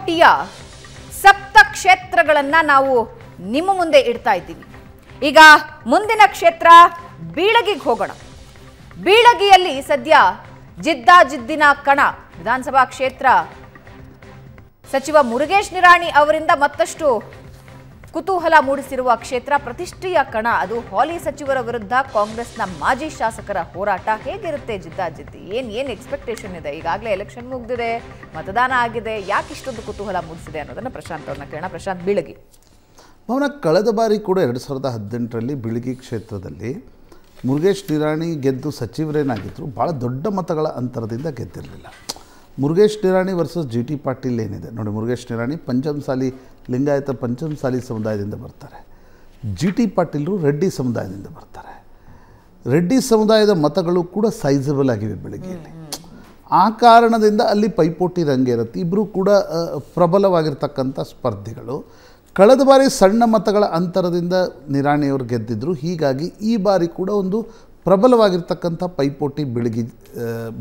ಕೋಟಿಯ ಸಪ್ತ ಕ್ಷೇತ್ರಗಳನ್ನ ನಾವು ನಿಮ್ಮ ಮುಂದೆ ಇಡ್ತಾ ಇದ್ದೀವಿ ಈಗ ಮುಂದಿನ ಕ್ಷೇತ್ರ ಬೀಳಗಿಗೆ ಹೋಗೋಣ ಬೀಳಗಿಯಲ್ಲಿ ಸದ್ಯ ಜಿದ್ದಿನ ಕಣ ವಿಧಾನಸಭಾ ಕ್ಷೇತ್ರ ಸಚಿವ ಮುರುಗೇಶ್ ನಿರಾಣಿ ಅವರಿಂದ ಮತ್ತಷ್ಟು ಕುತೂಹಲ ಮೂಡಿಸಿರುವ ಕ್ಷೇತ್ರ ಪ್ರತಿಷ್ಠೆಯ ಕಣ ಅದು ಹಾಲಿ ಸಚಿವರ ವಿರುದ್ಧ ಕಾಂಗ್ರೆಸ್ನ ಮಾಜಿ ಶಾಸಕರ ಹೋರಾಟ ಹೇಗಿರುತ್ತೆ ಜಿದ್ದಾಜಿದ್ದಿ ಏನು ಏನು ಎಕ್ಸ್ಪೆಕ್ಟೇಷನ್ ಇದೆ ಈಗಾಗಲೇ ಎಲೆಕ್ಷನ್ ಮುಗಿದಿದೆ ಮತದಾನ ಆಗಿದೆ ಯಾಕೆ ಇಷ್ಟೊಂದು ಕುತೂಹಲ ಮೂಡಿಸಿದೆ ಅನ್ನೋದನ್ನು ಪ್ರಶಾಂತ್ ಅವ್ರನ್ನ ಕೇಳೋಣ ಪ್ರಶಾಂತ್ ಬೀಳಗಿ ಭವನ ಕಳೆದ ಬಾರಿ ಕೂಡ ಎರಡು ಸಾವಿರದ ಹದಿನೆಂಟರಲ್ಲಿ ಬೀಳಗಿ ಕ್ಷೇತ್ರದಲ್ಲಿ ಮುರುಗೇಶ್ ನಿರಾಣಿ ಗೆದ್ದು ಸಚಿವರೇನಾಗಿದ್ದರು ಭಾಳ ದೊಡ್ಡ ಮತಗಳ ಅಂತರದಿಂದ ಗೆದ್ದಿರಲಿಲ್ಲ Murugesh Nirani versus G T Patil ಏನಿದೆ ನೋಡಿ ಮುರುಗೇಶ್ ನಿರಾಣಿ ಪಂಚಮಸಾಲಿ ಲಿಂಗಾಯತ ಪಂಚಮಸಾಲಿ ಸಮುದಾಯದಿಂದ ಬರ್ತಾರೆ ಜಿ ಟಿ ಪಾಟೀಲರು ರೆಡ್ಡಿ ಸಮುದಾಯದಿಂದ ಬರ್ತಾರೆ ರೆಡ್ಡಿ ಸಮುದಾಯದ ಮತಗಳು ಕೂಡ ಸೈಜಬಲ್ ಆಗಿವೆ ಬೆಳಗ್ಗೆಯಲ್ಲಿ ಆ ಕಾರಣದಿಂದ ಅಲ್ಲಿ ಪೈಪೋಟಿ ರಂಗೆ ಇರುತ್ತೆ ಇಬ್ಬರು ಕೂಡ ಪ್ರಬಲವಾಗಿರ್ತಕ್ಕಂಥ ಸ್ಪರ್ಧಿಗಳು ಕಳೆದ ಬಾರಿ ಸಣ್ಣ ಮತಗಳ ಅಂತರದಿಂದ ನಿರಾಣಿಯವರು ಗೆದ್ದಿದ್ದರು ಹೀಗಾಗಿ ಈ ಬಾರಿ ಕೂಡ ಒಂದು ಪ್ರಬಲವಾಗಿರ್ತಕ್ಕಂಥ ಪೈಪೋಟಿ ಬೆಳಗಿ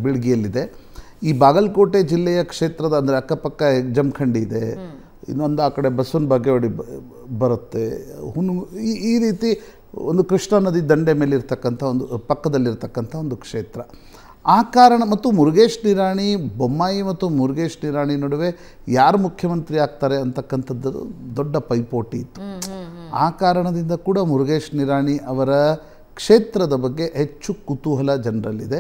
ಬೆಳಗಿಯಲ್ಲಿದೆ ಈ ಬಾಗಲಕೋಟೆ ಜಿಲ್ಲೆಯ ಕ್ಷೇತ್ರದ ಅಂದರೆ ಅಕ್ಕಪಕ್ಕ ಜಮಖಂಡಿ ಇದೆ ಇನ್ನೊಂದು ಆ ಕಡೆ ಬಸವನ ಬಾಗೇವಾಡಿ ಬರುತ್ತೆ ಹುನು ಈ ರೀತಿ ಒಂದು ಕೃಷ್ಣಾ ನದಿ ದಂಡೆ ಮೇಲಿರ್ತಕ್ಕಂಥ ಒಂದು ಪಕ್ಕದಲ್ಲಿರ್ತಕ್ಕಂಥ ಒಂದು ಕ್ಷೇತ್ರ ಆ ಕಾರಣ ಮತ್ತು ಮುರುಗೇಶ್ ನಿರಾಣಿ ಬೊಮ್ಮಾಯಿ ಮತ್ತು ಮುರುಗೇಶ್ ನಿರಾಣಿ ನಡುವೆ ಯಾರು ಮುಖ್ಯಮಂತ್ರಿ ಆಗ್ತಾರೆ ಅಂತಕ್ಕಂಥದ್ದು ದೊಡ್ಡ ಪೈಪೋಟಿ ಇತ್ತು ಆ ಕಾರಣದಿಂದ ಕೂಡ ಮುರುಗೇಶ್ ನಿರಾಣಿ ಅವರ ಕ್ಷೇತ್ರದ ಬಗ್ಗೆ ಹೆಚ್ಚು ಕುತೂಹಲ ಜನರಲ್ಲಿದೆ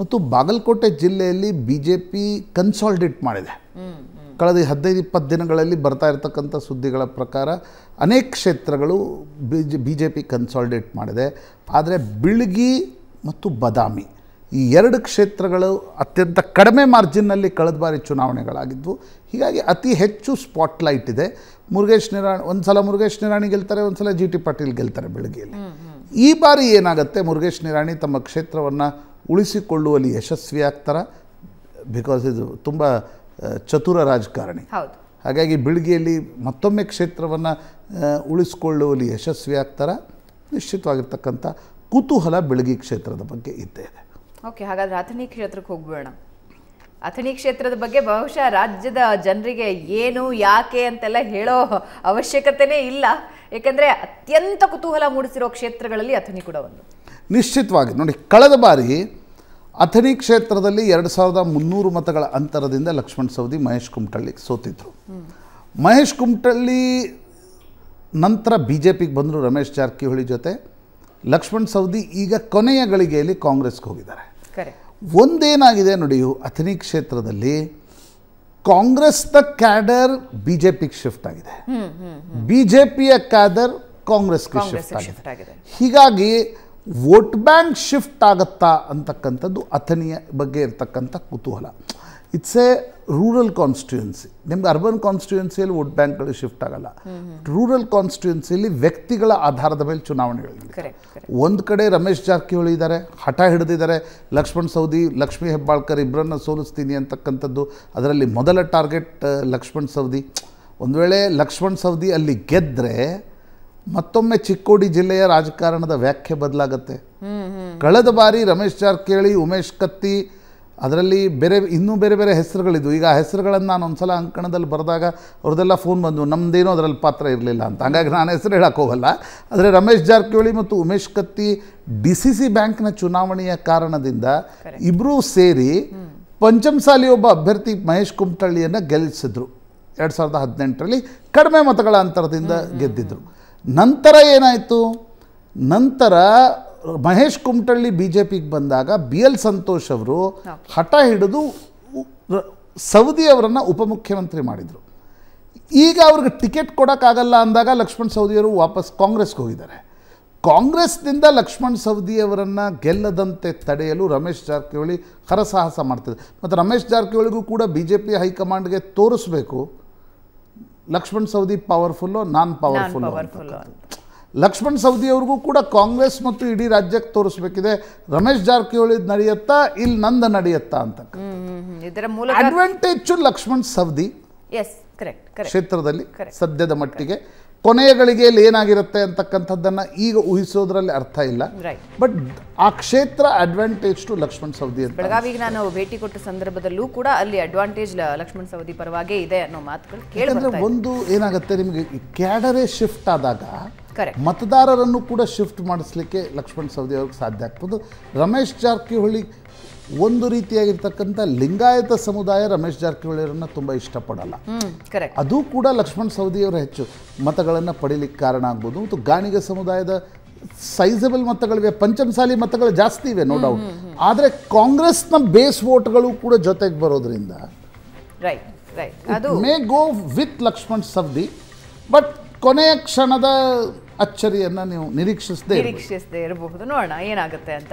ಮತ್ತು ಬಾಗಲಕೋಟೆ ಜಿಲ್ಲೆಯಲ್ಲಿ ಬಿ ಜೆ ಪಿ ಕನ್ಸಾಲ್ಡೇಟ್ ಮಾಡಿದೆ ಕಳೆದ ಹದಿನೈದು ಇಪ್ಪತ್ತು ದಿನಗಳಲ್ಲಿ ಬರ್ತಾ ಇರತಕ್ಕಂಥ ಸುದ್ದಿಗಳ ಪ್ರಕಾರ ಅನೇಕ ಕ್ಷೇತ್ರಗಳು B J B J P consolidate ಮಾಡಿದೆ ಆದರೆ ಬಿಳ್ಗಿ ಮತ್ತು ಬದಾಮಿ ಈ ಎರಡು ಕ್ಷೇತ್ರಗಳು ಅತ್ಯಂತ ಕಡಿಮೆ ಮಾರ್ಜಿನ್ನಲ್ಲಿ ಕಳೆದ ಬಾರಿ ಚುನಾವಣೆಗಳಾಗಿದ್ವು ಹೀಗಾಗಿ ಅತಿ ಹೆಚ್ಚು ಸ್ಪಾಟ್ಲೈಟ್ ಇದೆ ಮುರುಗೇಶ್ ನಿರಾಣಿ ಒಂದು ಸಲ ಮುರುಗೇಶ್ ನಿರಾಣಿ ಗೆಲ್ತಾರೆ ಒಂದು ಸಲ ಜಿ ಟಿ ಪಾಟೀಲ್ ಗೆಲ್ತಾರೆ ಬೆಳಗ್ಗೆಯಲ್ಲಿ ಈ ಬಾರಿ ಏನಾಗುತ್ತೆ ಮುರುಗೇಶ್ ನಿರಾಣಿ ತಮ್ಮ ಕ್ಷೇತ್ರವನ್ನು ಉಳಿಸಿಕೊಳ್ಳುವಲ್ಲಿ ಯಶಸ್ವಿ ಆಗ್ತಾರ ಬಿಕಾಸ್ ಇದು ತುಂಬ ಚತುರ ರಾಜಕಾರಣಿ ಹೌದು ಹಾಗಾಗಿ ಬೆಳಗ್ಗೆಯಲ್ಲಿ ಮತ್ತೊಮ್ಮೆ ಕ್ಷೇತ್ರವನ್ನು ಉಳಿಸಿಕೊಳ್ಳುವಲ್ಲಿ ಯಶಸ್ವಿ ಆಗ್ತಾರ ನಿಶ್ಚಿತವಾಗಿರ್ತಕ್ಕಂಥ ಕುತೂಹಲ ಬೆಳಗ್ಗೆ ಕ್ಷೇತ್ರದ ಬಗ್ಗೆ ಇದ್ದೇ ಇದೆ ಓಕೆ ಹಾಗಾದ್ರೆ ಅಥಣಿ ಕ್ಷೇತ್ರಕ್ಕೆ ಹೋಗ್ಬೇಡ ಅಥಣಿ ಕ್ಷೇತ್ರದ ಬಗ್ಗೆ ಬಹುಶಃ ರಾಜ್ಯದ ಜನರಿಗೆ ಏನು ಯಾಕೆ ಅಂತೆಲ್ಲ ಹೇಳೋ ಅವಶ್ಯಕತೆನೇ ಇಲ್ಲ ಏಕೆಂದರೆ ಅತ್ಯಂತ ಕುತೂಹಲ ಮೂಡಿಸಿರೋ ಕ್ಷೇತ್ರಗಳಲ್ಲಿ ಅಥಣಿ ಕೂಡ ಒಂದು ನಿಶ್ಚಿತವಾಗಿ ನೋಡಿ ಕಳೆದ ಬಾರಿ ಅಥಣಿ ಕ್ಷೇತ್ರದಲ್ಲಿ ಎರಡು ಸಾವಿರದ ಮುನ್ನೂರು ಮತಗಳ ಅಂತರದಿಂದ ಲಕ್ಷ್ಮಣ್ ಸವದಿ ಮಹೇಶ್ ಕುಮಟಳ್ಳಿ ಸೋತಿದ್ರು ಮಹೇಶ್ ಕುಮಟಳ್ಳಿ ನಂತರ ಬಿ ಜೆ ಪಿಗೆ ಬಂದರು ರಮೇಶ್ ಜಾರಕಿಹೊಳಿ ಜೊತೆ ಲಕ್ಷ್ಮಣ್ ಸವದಿ ಈಗ ಕೊನೆಯ ಗಳಿಗೆಯಲ್ಲಿ ಕಾಂಗ್ರೆಸ್ಗೆ ಹೋಗಿದ್ದಾರೆ ಒಂದೇನಾಗಿದೆ ನೋಡಿ ಅಥಣಿ ಕ್ಷೇತ್ರದಲ್ಲಿ ಕಾಂಗ್ರೆಸ್ನ ಕ್ಯಾಡರ್ ಬಿ ಜೆ ಪಿಗೆ ಶಿಫ್ಟ್ ಆಗಿದೆ ಬಿ ಜೆ ಪಿಯ ಕ್ಯಾಡರ್ ಕಾಂಗ್ರೆಸ್ಗೆ ಶಿಫ್ಟ್ ಆಗಿದೆ ಹೀಗಾಗಿ ವೋಟ್ ಬ್ಯಾಂಕ್ ಶಿಫ್ಟ್ ಆಗುತ್ತಾ ಅಂತಕ್ಕಂಥದ್ದು ಅಥನಿಯ ಬಗ್ಗೆ ಇರ್ತಕ್ಕಂಥ ಕುತೂಹಲ ಇಟ್ಸ್ ಎ ರೂರಲ್ ಕಾನ್ಸ್ಟಿಟ್ಯೂನ್ಸಿ ನಿಮ್ಗೆ ಅರ್ಬನ್ ಕಾನ್ಸ್ಟಿಟ್ಯೂನ್ಸಿಯಲ್ಲಿ ವೋಟ್ ಬ್ಯಾಂಕ್ಗಳು ಶಿಫ್ಟ್ ಆಗಲ್ಲ ರೂರಲ್ ಕಾನ್ಸ್ಟಿಟ್ಯೂನ್ಸಿಯಲ್ಲಿ ವ್ಯಕ್ತಿಗಳ ಆಧಾರದ ಮೇಲೆ ಚುನಾವಣೆಗಳಿವೆ ಒಂದು ಕಡೆ ರಮೇಶ್ ಜಾರಕಿಹೊಳಿ ಇದ್ದಾರೆ ಹಠ ಹಿಡಿದಿದ್ದಾರೆ ಲಕ್ಷ್ಮಣ್ ಸೌದಿ ಲಕ್ಷ್ಮೀ ಹೆಬ್ಬಾಳ್ಕರ್ ಇಬ್ಬರನ್ನ ಸೋಲಿಸ್ತೀನಿ ಅಂತಕ್ಕಂಥದ್ದು ಅದರಲ್ಲಿ ಮೊದಲ ಟಾರ್ಗೆಟ್ ಲಕ್ಷ್ಮಣ್ ಸೌದಿ ಒಂದು ವೇಳೆ ಲಕ್ಷ್ಮಣ್ ಸೌದಿ ಅಲ್ಲಿ ಗೆದ್ದರೆ ಮತ್ತೊಮ್ಮೆ ಚಿಕ್ಕೋಡಿ ಜಿಲ್ಲೆಯ ರಾಜಕಾರಣದ ವ್ಯಾಖ್ಯೆ ಬದಲಾಗತ್ತೆ ಕಳೆದ ಬಾರಿ ರಮೇಶ್ ಜಾರಕಿಹೊಳಿ ಉಮೇಶ್ ಕತ್ತಿ ಅದರಲ್ಲಿ ಬೇರೆ ಇನ್ನೂ ಬೇರೆ ಬೇರೆ ಹೆಸರುಗಳಿದ್ವು ಈಗ ಆ ಹೆಸರುಗಳನ್ನು ನಾನು ಒಂದು ಸಲ ಅಂಕಣದಲ್ಲಿ ಬರೆದಾಗ ಅವ್ರದ್ದೆಲ್ಲ ಫೋನ್ ಬಂದು ನಮ್ಮದೇನೋ ಅದರಲ್ಲಿ ಪಾತ್ರ ಇರಲಿಲ್ಲ ಅಂತ ಹಂಗಾಗಿ ನಾನು ಹೆಸರು ಹೋಗಲ್ಲ ಆದರೆ ರಮೇಶ್ ಜಾರಕಿಹೊಳಿ ಮತ್ತು Umesh Katti D C C ಬ್ಯಾಂಕ್ನ ಚುನಾವಣೆಯ ಕಾರಣದಿಂದ ಇಬ್ಬರೂ ಸೇರಿ ಪಂಚಮಸಾಲಿ ಒಬ್ಬ ಅಭ್ಯರ್ಥಿ ಮಹೇಶ್ ಕುಮಟಳ್ಳಿಯನ್ನು ಗೆಲ್ಲಿಸಿದ್ರು ಎರಡು ಸಾವಿರದ ಹದಿನೆಂಟರಲ್ಲಿ ಕಡಿಮೆ ಮತಗಳ ಅಂತರದಿಂದ ಗೆದ್ದಿದ್ರು ನಂತರ ಏನಾಯಿತು ನಂತರ ಮಹೇಶ್ ಕುಮಟಳ್ಳಿ ಬಿ ಜೆ ಪಿಗೆ ಬಂದಾಗ ಬಿ ಎಲ್ ಸಂತೋಷ್ ಅವರು ಹಠ ಹಿಡಿದು ಸೌದಿ ಅವರನ್ನು ಉಪಮುಖ್ಯಮಂತ್ರಿ ಮಾಡಿದರು ಈಗ ಅವ್ರಿಗೆ ಟಿಕೆಟ್ ಕೊಡೋಕ್ಕಾಗಲ್ಲ ಅಂದಾಗ ಲಕ್ಷ್ಮಣ್ ಸವದಿಯವರು ವಾಪಸ್ ಕಾಂಗ್ರೆಸ್ಗೆ ಹೋಗಿದ್ದಾರೆ ಕಾಂಗ್ರೆಸ್ನಿಂದ ಲಕ್ಷ್ಮಣ್ ಸವದಿಯವರನ್ನು ಗೆಲ್ಲದಂತೆ ತಡೆಯಲು ರಮೇಶ್ ಜಾರಕಿಹೊಳಿ ಹರಸಾಹಸ ಮಾಡ್ತಿದ್ರು ಮತ್ತು ರಮೇಶ್ ಜಾರಕಿಹೊಳಿಗೂ ಕೂಡ ಬಿ ಜೆ ಪಿ ಹೈಕಮಾಂಡ್ಗೆ ತೋರಿಸ್ಬೇಕು Laxman Savadi powerful non powerful Laxman Savadi ಅವ್ರಿಗೂ ಕೂಡ ಕಾಂಗ್ರೆಸ್ ಮತ್ತು ಇಡೀ ರಾಜ್ಯಕ್ಕೆ ತೋರಿಸ್ಬೇಕಿದೆ ರಮೇಶ್ ಜಾರಕಿಹೊಳಿ ನಡೆಯುತ್ತಾ ಇಲ್ಲಿ ನಂದ ನಡೆಯುತ್ತಾ ಅಂತ ಅಡ್ವಾಂಟೇಜ್ ಲಕ್ಷ್ಮಣ್ ಸವದಿ ಕ್ಷೇತ್ರದಲ್ಲಿ ಸದ್ಯದ ಮಟ್ಟಿಗೆ ಕೊನೆಯ ಗಳಿಗೆಯಲ್ಲಿ ಏನಾಗಿರುತ್ತೆ ಅಂತಕ್ಕಂಥದ್ದನ್ನು ಈಗ ಊಹಿಸೋದ್ರಲ್ಲಿ ಅರ್ಥ ಇಲ್ಲ ಬಟ್ ಆ ಕ್ಷೇತ್ರ ಅಡ್ವಾಂಟೇಜ್ ಟು ಲಕ್ಷ್ಮಣ್ ಸವದಿ ಅಂತ ಬೆಳಗಾವಿಗೆ ನಾನು ಭೇಟಿ ಕೊಟ್ಟ ಸಂದರ್ಭದಲ್ಲೂ ಕೂಡ ಅಲ್ಲಿ ಅಡ್ವಾಂಟೇಜ್ ಲಕ್ಷ್ಮಣ್ ಸವದಿ ಪರವಾಗಿ ಇದೆ ಅನ್ನೋ ಮಾತುಗಳು ಕೇಳಿದ್ರೆ ಒಂದು ಏನಾಗುತ್ತೆ ನಿಮಗೆ ಕ್ಯಾಡರೇ ಶಿಫ್ಟ್ ಆದಾಗ ಮತದಾರರನ್ನು ಕೂಡ ಶಿಫ್ಟ್ ಮಾಡಿಸ್ಲಿಕ್ಕೆ ಲಕ್ಷ್ಮಣ್ ಸವದಿ ಅವ್ರಿಗೆ ಸಾಧ್ಯ ಆಗ್ತದೆ ರಮೇಶ್ ಜಾರಕಿಹೊಳಿ ಒಂದು ರೀತಿಯಾಗಿರ್ತಕ್ಕಂಥ ಲಿಂಗಾಯತ ಸಮುದಾಯ ರಮೇಶ್ ಜಾರಕಿಹೊಳಿಯವರನ್ನ ತುಂಬ ಇಷ್ಟಪಡಲ್ಲ ಅದು ಕೂಡ ಲಕ್ಷ್ಮಣ್ ಸವದಿಯವರು ಹೆಚ್ಚು ಮತಗಳನ್ನು ಪಡೀಲಿಕ್ಕೆ ಕಾರಣ ಆಗ್ಬೋದು ಮತ್ತು ಗಾಣಿಗ ಸಮುದಾಯದ ಸೈಜಬಲ್ ಮತಗಳಿವೆ ಪಂಚಮಸಾಲಿ ಮತಗಳು ಜಾಸ್ತಿ ಇವೆ ನೋ ಡೌಟ್ ಆದರೆ ಕಾಂಗ್ರೆಸ್ನ ಬೇಸ್ ವೋಟ್ಗಳು ಕೂಡ ಜೊತೆಗೆ ಬರೋದ್ರಿಂದ may go with Laxman Savadi but ಕೊನೆಯ ಕ್ಷಣದ ಅಚ್ಚರಿಯನ್ನು ನೀವು ನಿರೀಕ್ಷಿಸದೆ ನಿರೀಕ್ಷಿಸದೆ ಇರಬಹುದು ನೋಡೋಣ ಏನಾಗುತ್ತೆ ಅಂತ